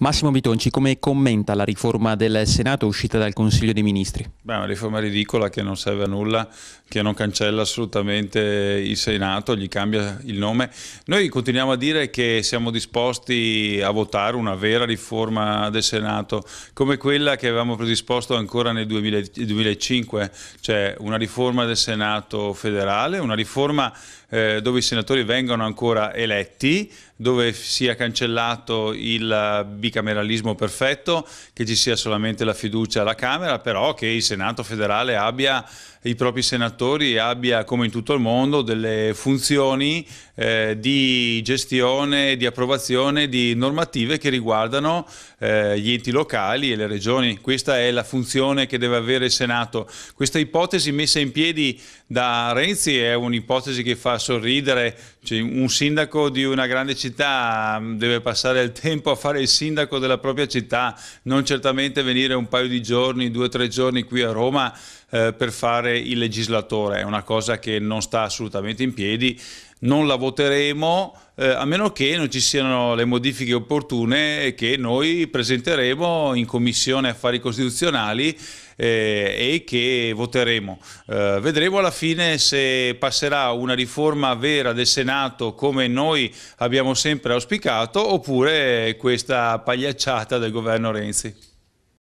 Massimo Bitonci, come commenta la riforma del Senato uscita dal Consiglio dei Ministri? Beh, una riforma ridicola che non serve a nulla, che non cancella assolutamente il Senato, gli cambia il nome. Noi continuiamo a dire che siamo disposti a votare una vera riforma del Senato, come quella che avevamo predisposto ancora nel 2005, cioè una riforma del Senato federale, una riforma eh, dove i senatori vengano ancora eletti, dove sia cancellato il bilancio bicameralismo perfetto, che ci sia solamente la fiducia alla Camera, però che il Senato federale abbia i propri senatori abbia, come in tutto il mondo, delle funzioni eh, di gestione, di approvazione di normative che riguardano eh, gli enti locali e le regioni. Questa è la funzione che deve avere il Senato. Questa ipotesi messa in piedi da Renzi è un'ipotesi che fa sorridere. Cioè, un sindaco di una grande città mm, deve passare il tempo a fare il sindaco sindaco della propria città, non certamente venire un paio di giorni, due o tre giorni qui a Roma eh, per fare il legislatore, è una cosa che non sta assolutamente in piedi non la voteremo eh, a meno che non ci siano le modifiche opportune che noi presenteremo in Commissione Affari Costituzionali eh, e che voteremo. Eh, vedremo alla fine se passerà una riforma vera del Senato come noi abbiamo sempre auspicato oppure questa pagliacciata del governo Renzi.